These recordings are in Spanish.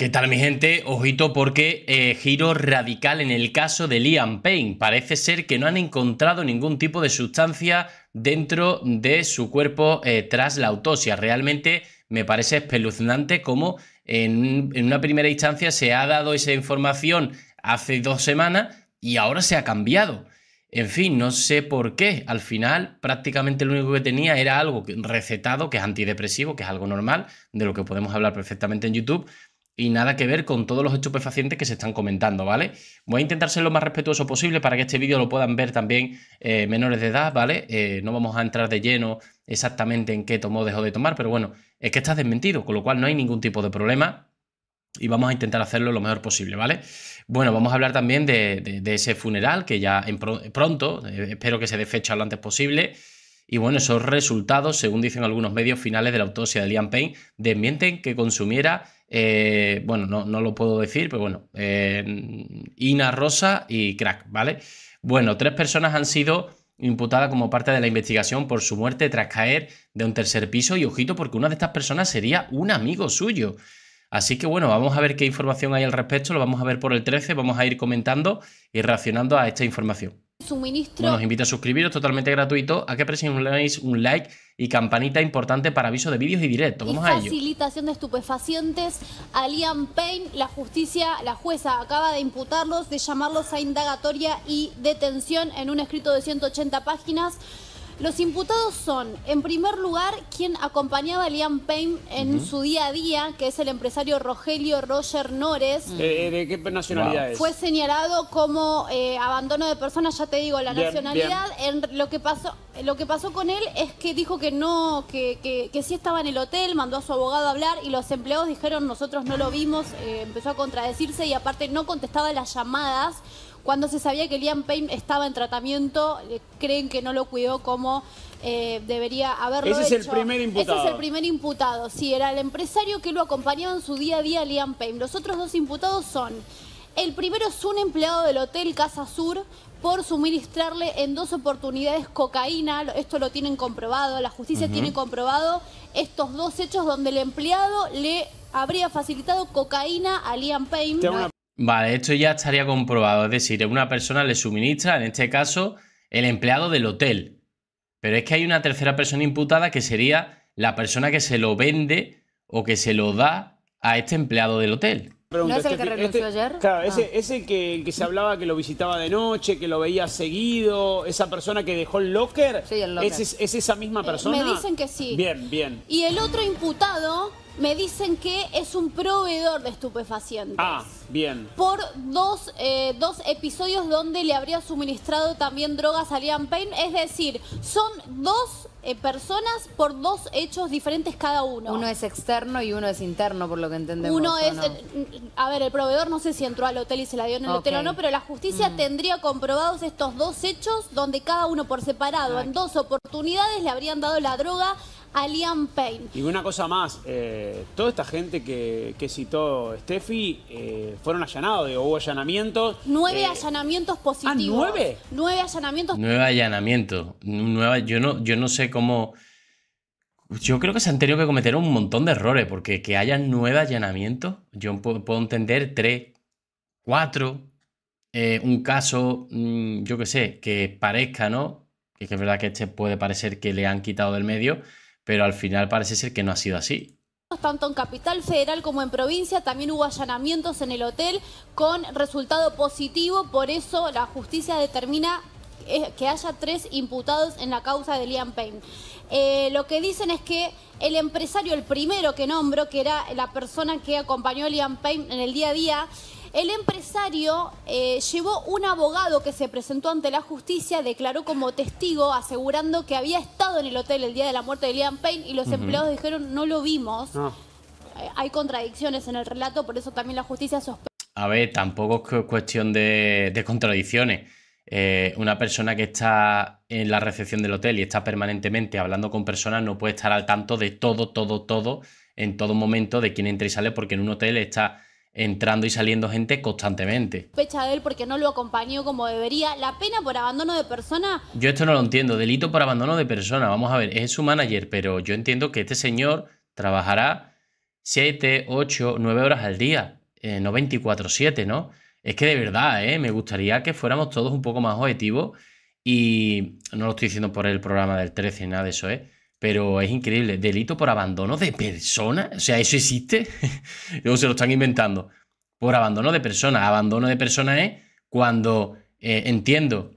¿Qué tal mi gente? Ojito porque eh, giro radical en el caso de Liam Payne. Parece ser que no han encontrado ningún tipo de sustancia dentro de su cuerpo eh, tras la autopsia. Realmente me parece espeluznante cómo en, en una primera instancia se ha dado esa información hace dos semanas y ahora se ha cambiado. En fin, no sé por qué. Al final, prácticamente lo único que tenía era algo recetado, que es antidepresivo, que es algo normal, de lo que podemos hablar perfectamente en YouTube, y nada que ver con todos los estupefacientes que se están comentando, ¿vale? Voy a intentar ser lo más respetuoso posible para que este vídeo lo puedan ver también eh, menores de edad, ¿vale? Eh, no vamos a entrar de lleno exactamente en qué tomó, dejó de tomar, pero bueno, es que estás desmentido, con lo cual no hay ningún tipo de problema y vamos a intentar hacerlo lo mejor posible, ¿vale? Bueno, vamos a hablar también de, ese funeral que ya en pronto, eh, espero que se dé fecha lo antes posible. Y bueno, esos resultados, según dicen algunos medios finales de la autopsia de Liam Payne, desmienten que consumiera, eh, bueno, no, lo puedo decir, pero bueno, eh, Ina Rosa y crack, ¿vale? Bueno, tres personas han sido imputadas como parte de la investigación por su muerte tras caer de un tercer piso y ojito porque una de estas personas sería un amigo suyo. Así que bueno, vamos a ver qué información hay al respecto, lo vamos a ver por el 13, vamos a ir comentando y reaccionando a esta información suministro. Bueno, os invito a suscribiros totalmente gratuito, a que presionéis un like y campanita importante para aviso de vídeos y directos. Vamos a ello. Facilitación de estupefacientes a Liam Payne. La justicia, la jueza acaba de imputarlos, de llamarlos a indagatoria y detención en un escrito de 180 páginas. Los imputados son, en primer lugar, quien acompañaba a Liam Payne en su día a día, que es el empresario Rogelio Roger Nores. Eh, eh, ¿De qué nacionalidad es? Fue señalado como eh, abandono de personas, ya te digo, la nacionalidad. En lo que pasó lo que pasó con él es que dijo que no, que, que, que, sí estaba en el hotel, mandó a su abogado a hablar y los empleados dijeron nosotros no lo vimos, empezó a contradecirse y aparte no contestaba las llamadas. Cuando se sabía que Liam Payne estaba en tratamiento, eh, creen que no lo cuidó como eh, debería haberlo Ese es el primer imputado. Ese es el primer imputado, sí, era el empresario que lo acompañaba en su día a día Liam Payne. Los otros dos imputados son... El primero es un empleado del hotel Casa Sur por suministrarle en dos oportunidades cocaína, esto lo tienen comprobado, la justicia tiene comprobado estos dos hechos donde el empleado le habría facilitado cocaína a Liam Payne. Vale, esto ya estaría comprobado. Es decir, una persona le suministra, en este caso, el empleado del hotel. Pero es que hay una tercera persona imputada que sería la persona que se lo vende o que se lo da a este empleado del hotel. ¿No es el que renunció este, ayer? Claro, ah. ese, que, que, se hablaba que lo visitaba de noche, que lo veía seguido, esa persona que dejó el locker, sí, el locker. ¿es, esa misma eh, persona? me dicen que sí. Bien, bien. Y el otro imputado me dicen que es un proveedor de estupefacientes. Ah, bien. Por dos, eh, dos episodios donde le habría suministrado también drogas a Liam Payne. Es decir, son dos eh, personas por dos hechos diferentes cada uno. Uno es externo y uno es interno, por lo que entendemos. Uno es, eh, a ver, el proveedor no sé si entró al hotel y se la dio en el hotel o no, pero la justicia mm. tendría comprobados estos dos hechos donde cada uno por separado, en dos oportunidades, le habrían dado la droga Alian Payne. Y una cosa más, eh, toda esta gente que, citó Steffi eh, fueron allanados, hubo allanamientos. Nueve eh, allanamientos ¿Ah, positivos. nueve? Nueve allanamientos. Nueve allanamientos. yo, no, yo no sé cómo... Yo creo que se han tenido que cometer un montón de errores, porque que haya nueve allanamientos, yo puedo entender tres, cuatro, un caso, mm, yo qué sé, que parezca, ¿no? Que es verdad que este puede parecer que le han quitado del medio, pero al final parece ser que no ha sido así. Tanto en Capital Federal como en provincia también hubo allanamientos en el hotel con resultado positivo, por eso la justicia determina eh, que haya tres imputados en la causa de Liam Payne. Eh, lo que dicen es que el empresario, el primero que nombro, que era la persona que acompañó a Liam Payne en el día a día, el empresario eh, llevó un abogado que se presentó ante la justicia, declaró como testigo, asegurando que había estado en el hotel el día de la muerte de Liam Payne y los empleados dijeron no lo vimos. Eh, hay contradicciones en el relato, por eso también la justicia sospecha. A ver, tampoco es cuestión de, contradicciones. Eh, una persona que está en la recepción del hotel y está permanentemente hablando con personas no puede estar al tanto de todo, todo, todo, en todo momento de quién entra y sale, porque en un hotel está entrando y saliendo gente constantemente. Pecha él porque no lo acompañó como debería. La pena por abandono de persona. Yo esto no lo entiendo. Delito por abandono de persona. Vamos a ver, es su manager, pero yo entiendo que este señor trabajará 7, 8, 9 horas al día. Eh, no 24, 7, ¿no? Es que de verdad, ¿eh? me gustaría que fuéramos todos un poco más objetivos. Y no lo estoy diciendo por el programa del 13 ni nada de eso, ¿eh? Pero es increíble, delito por abandono de persona, o sea, ¿eso existe? Luego se lo están inventando. Por abandono de persona, abandono de persona es cuando eh, entiendo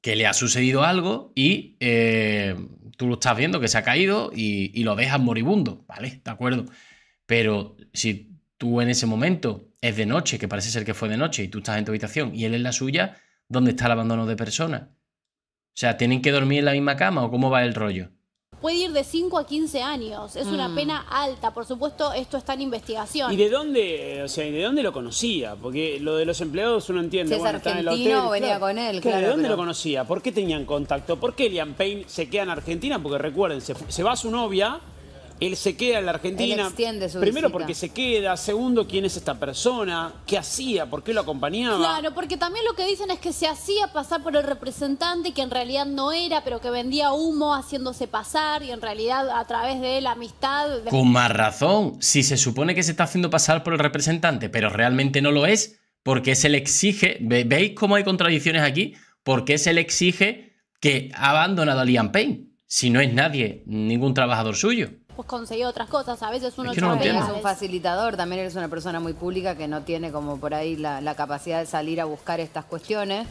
que le ha sucedido algo y eh, tú lo estás viendo que se ha caído y, lo dejas moribundo, ¿vale? De acuerdo. Pero si tú en ese momento es de noche, que parece ser que fue de noche, y tú estás en tu habitación y él es la suya, ¿dónde está el abandono de persona? O sea, ¿tienen que dormir en la misma cama o cómo va el rollo? puede ir de 5 a 15 años. Es una mm. pena alta. Por supuesto, esto está en investigación. ¿Y de dónde, o sea, de dónde lo conocía? Porque lo de los empleados uno entiende. Si es bueno, argentino, venía con él, ¿De dónde lo conocía? ¿Por qué tenían contacto? ¿Por qué Liam Payne se queda en Argentina? Porque recuerden, se, se va a su novia... Él se queda en la Argentina. Primero porque se queda, segundo quién es esta persona, qué hacía, por qué lo acompañaba. Claro, porque también lo que dicen es que se hacía pasar por el representante que en realidad no era, pero que vendía humo haciéndose pasar y en realidad a través de la amistad. Con más razón, si se supone que se está haciendo pasar por el representante, pero realmente no lo es, porque se le exige, ¿veis cómo hay contradicciones aquí? Porque se le exige que ha abandonado a Liam Payne, si no es nadie, ningún trabajador suyo pues conseguí otras cosas. A veces uno es que no un facilitador, también eres una persona muy pública que no tiene como por ahí la, capacidad de salir a buscar estas cuestiones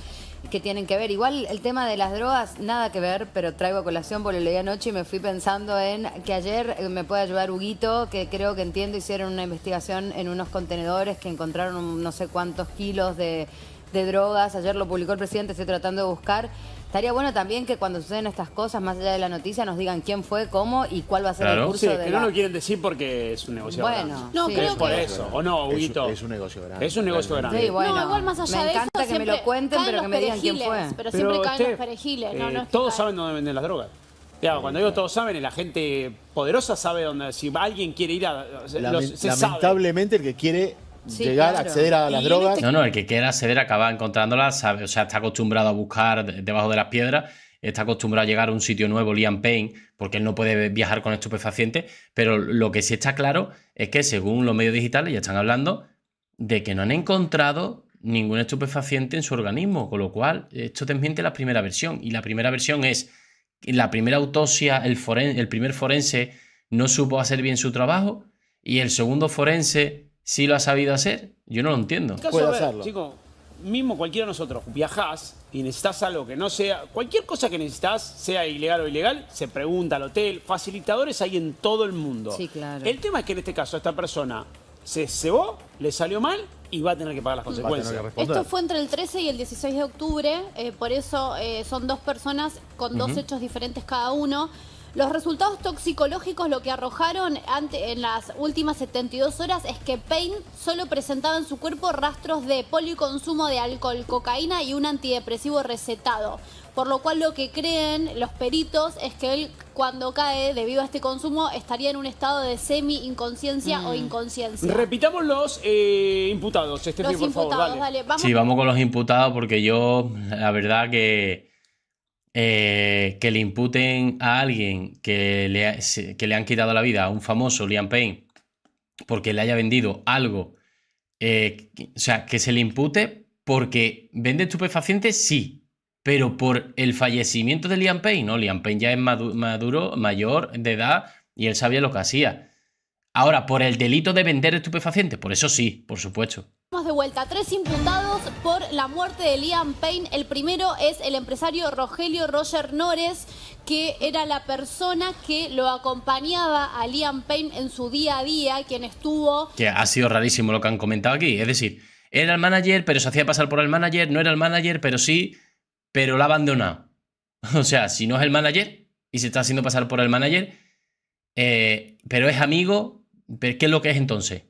que tienen que ver. Igual el tema de las drogas, nada que ver, pero traigo a colación porque día de anoche y me fui pensando en que ayer eh, me puede ayudar Huguito, que creo que entiendo, hicieron una investigación en unos contenedores que encontraron no sé cuántos kilos de, de drogas. Ayer lo publicó el presidente, estoy tratando de buscar. Estaría bueno también que cuando suceden estas cosas, más allá de la noticia, nos digan quién fue, cómo y cuál va a ser el curso sí, de que no lo quieren decir porque es un negocio bueno, grande. no, creo que... por eso, o no, Es, un negocio grande. Es un negocio grande. bueno. igual más allá me de encanta eso, que me lo cuenten, pero que me digan quién fue. Pero siempre caen usted, los perejiles. Eh, todos saben dónde venden las drogas. cuando digo todos saben, la gente poderosa sabe dónde. Si alguien quiere ir a. los, lamentablemente, el que quiere llegar, a acceder a las drogas. No, no, el que quiera acceder acaba encontrándolas, o sea, está acostumbrado a buscar debajo de las piedras, está acostumbrado a llegar a un sitio nuevo, Liam Payne, porque él no puede viajar con estupefacientes, pero lo que sí está claro es que según los medios digitales ya están hablando de que no han encontrado ningún estupefaciente en su organismo, con lo cual esto desmiente la primera versión. Y la primera versión es, la primera autopsia, el, foren el primer forense no supo hacer bien su trabajo y el segundo forense si lo ha sabido hacer, yo no lo entiendo. En hacerlo. Chico, mismo cualquiera de nosotros, viajás y necesitas algo que no sea, cualquier cosa que necesitas, sea ilegal o ilegal, se pregunta al hotel, facilitadores hay en todo el mundo. Sí, claro. El tema es que en este caso esta persona se cebó, le salió mal y va a tener que pagar las consecuencias. Esto fue entre el 13 y el 16 de octubre, eh, por eso eh, son dos personas con dos hechos diferentes cada uno. Los resultados toxicológicos lo que arrojaron ante, en las últimas 72 horas es que Payne solo presentaba en su cuerpo rastros de policonsumo de alcohol, cocaína y un antidepresivo recetado. Por lo cual lo que creen los peritos es que él cuando cae debido a este consumo estaría en un estado de semi-inconsciencia o mm. inconsciencia. Repitamos los eh, imputados, los imputados, vamos. Sí, vamos con los imputados porque yo la verdad que eh, que le imputen a alguien que le, que le, han quitado la vida, a un famoso Liam Payne, porque le haya vendido algo, eh, o sea, que se le impute porque vende estupefacientes, sí, pero por el fallecimiento de Liam Payne, ¿no? Liam Payne ya es maduro, mayor de edad y él sabía lo que hacía. Ahora, por el delito de vender estupefacientes, por eso sí, por supuesto. Estamos de vuelta, tres imputados por la muerte de Liam Payne. El primero es el empresario Rogelio Roger Nores, que era la persona que lo acompañaba a Liam Payne en su día a día, quien estuvo... Que ha sido rarísimo lo que han comentado aquí, es decir, era el manager, pero se hacía pasar por el manager, no era el manager, pero sí, pero la abandonado. O sea, si no es el manager y se está haciendo pasar por el manager, eh, pero es amigo, ¿qué es lo que es entonces?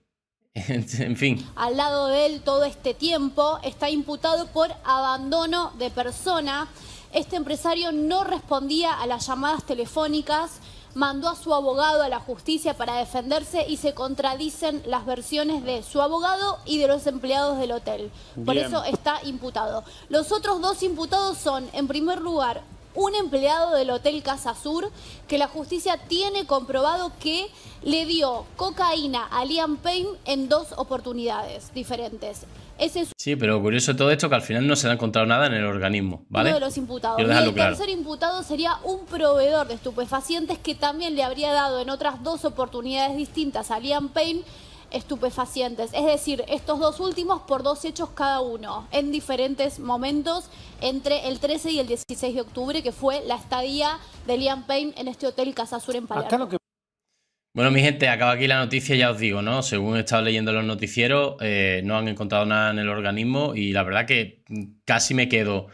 en fin. Al lado de él todo este tiempo está imputado por abandono de persona. Este empresario no respondía a las llamadas telefónicas, mandó a su abogado a la justicia para defenderse y se contradicen las versiones de su abogado y de los empleados del hotel. Por eso está imputado. Los otros dos imputados son, en primer lugar, un empleado del Hotel Casa Sur que la justicia tiene comprobado que le dio cocaína a Liam Payne en dos oportunidades diferentes. sí, pero curioso todo esto que al final no se le ha encontrado nada en el organismo, ¿vale? Uno de los imputados. Y el tercer imputado sería un proveedor de estupefacientes que también le habría dado en otras dos oportunidades distintas a Liam Payne estupefacientes. Es decir, estos dos últimos por dos hechos cada uno, en diferentes momentos entre el 13 y el 16 de octubre, que fue la estadía de Liam Payne en este hotel casa sur en Palermo. Bueno, mi gente, acaba aquí la noticia, ya os digo, ¿no? Según he estado leyendo los noticieros, eh, no han encontrado nada en el organismo y la verdad que casi me quedo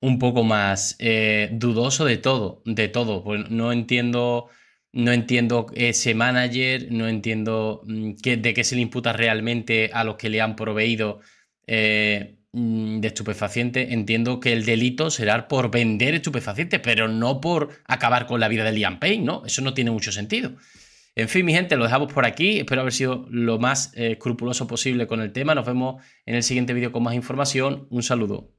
un poco más eh, dudoso de todo, de todo. Pues no entiendo no entiendo eh, ese manager, no entiendo mm, qué, de qué se le imputa realmente a los que le han proveído eh, mm, de estupefacientes. Entiendo que el delito será por vender estupefacientes, pero no por acabar con la vida de Liam Payne, ¿no? Eso no tiene mucho sentido. En fin, mi gente, lo dejamos por aquí. Espero haber sido lo más eh, escrupuloso posible con el tema. Nos vemos en el siguiente vídeo con más información. Un saludo.